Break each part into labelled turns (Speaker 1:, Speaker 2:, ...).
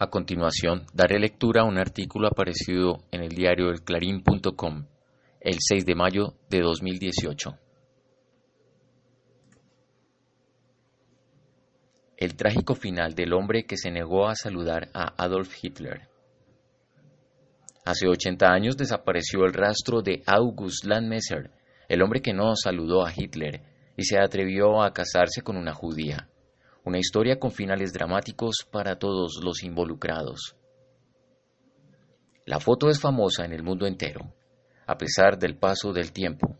Speaker 1: A continuación, daré lectura a un artículo aparecido en el diario El Clarín.com el 6 de mayo de 2018. El trágico final del hombre que se negó a saludar a Adolf Hitler. Hace 80 años desapareció el rastro de August Landmesser, el hombre que no saludó a Hitler y se atrevió a casarse con una judía. Una historia con finales dramáticos para todos los involucrados. La foto es famosa en el mundo entero, a pesar del paso del tiempo.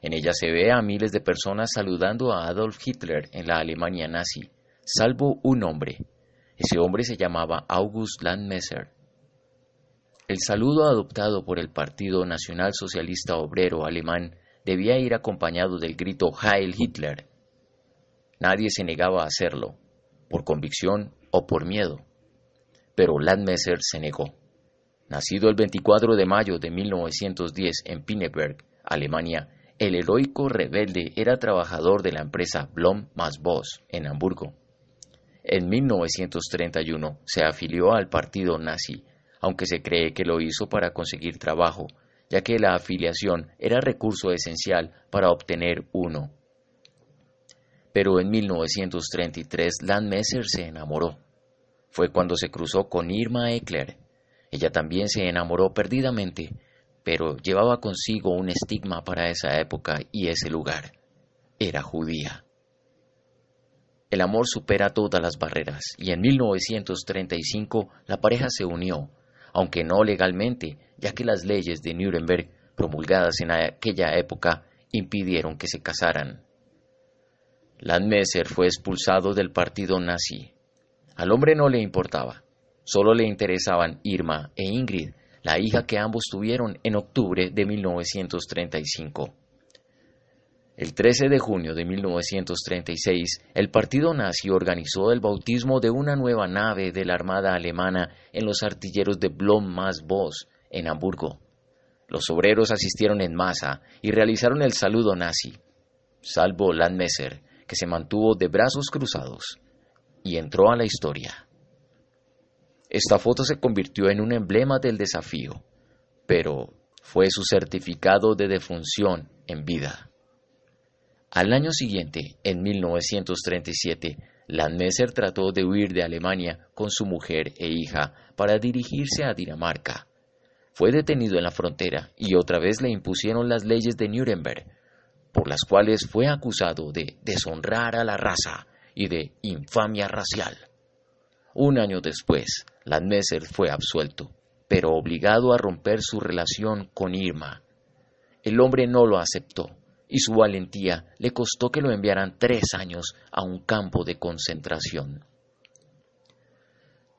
Speaker 1: En ella se ve a miles de personas saludando a Adolf Hitler en la Alemania nazi, salvo un hombre. Ese hombre se llamaba August Landmesser. El saludo adoptado por el Partido Nacional Socialista Obrero Alemán debía ir acompañado del grito Heil Hitler, Nadie se negaba a hacerlo, por convicción o por miedo. Pero Landmesser se negó. Nacido el 24 de mayo de 1910 en Pinneberg, Alemania, el heroico rebelde era trabajador de la empresa Blom Masbos en Hamburgo. En 1931 se afilió al partido nazi, aunque se cree que lo hizo para conseguir trabajo, ya que la afiliación era recurso esencial para obtener uno pero en 1933 Landmesser se enamoró. Fue cuando se cruzó con Irma Eckler. Ella también se enamoró perdidamente, pero llevaba consigo un estigma para esa época y ese lugar. Era judía. El amor supera todas las barreras y en 1935 la pareja se unió, aunque no legalmente, ya que las leyes de Nuremberg promulgadas en aquella época impidieron que se casaran. Landmesser fue expulsado del partido nazi. Al hombre no le importaba, solo le interesaban Irma e Ingrid, la hija que ambos tuvieron en octubre de 1935. El 13 de junio de 1936, el partido nazi organizó el bautismo de una nueva nave de la Armada Alemana en los artilleros de Blom mas en Hamburgo. Los obreros asistieron en masa y realizaron el saludo nazi, salvo Landmesser, que se mantuvo de brazos cruzados y entró a la historia. Esta foto se convirtió en un emblema del desafío, pero fue su certificado de defunción en vida. Al año siguiente, en 1937, Landmesser trató de huir de Alemania con su mujer e hija para dirigirse a Dinamarca. Fue detenido en la frontera y otra vez le impusieron las leyes de Nuremberg, por las cuales fue acusado de deshonrar a la raza y de infamia racial. Un año después, Landmesser fue absuelto, pero obligado a romper su relación con Irma. El hombre no lo aceptó, y su valentía le costó que lo enviaran tres años a un campo de concentración.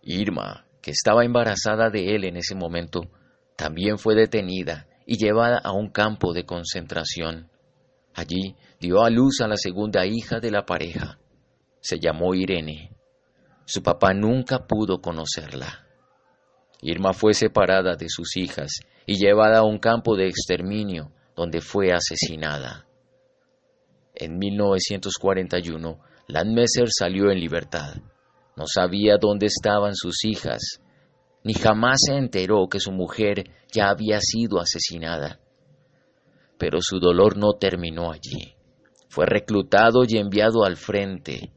Speaker 1: Irma, que estaba embarazada de él en ese momento, también fue detenida y llevada a un campo de concentración. Allí dio a luz a la segunda hija de la pareja. Se llamó Irene. Su papá nunca pudo conocerla. Irma fue separada de sus hijas y llevada a un campo de exterminio donde fue asesinada. En 1941, Landmesser salió en libertad. No sabía dónde estaban sus hijas, ni jamás se enteró que su mujer ya había sido asesinada. Pero su dolor no terminó allí. Fue reclutado y enviado al frente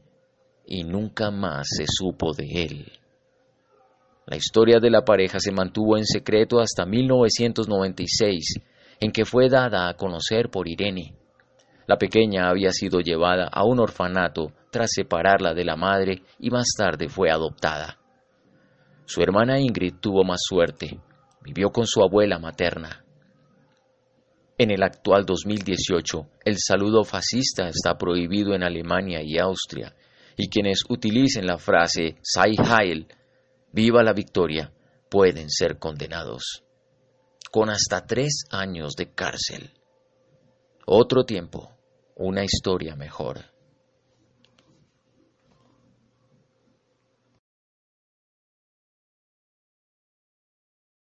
Speaker 1: y nunca más se supo de él. La historia de la pareja se mantuvo en secreto hasta 1996, en que fue dada a conocer por Irene. La pequeña había sido llevada a un orfanato tras separarla de la madre y más tarde fue adoptada. Su hermana Ingrid tuvo más suerte. Vivió con su abuela materna. En el actual 2018, el saludo fascista está prohibido en Alemania y Austria, y quienes utilicen la frase Sei Heil, viva la victoria, pueden ser condenados con hasta tres años de cárcel. Otro tiempo, una historia mejor.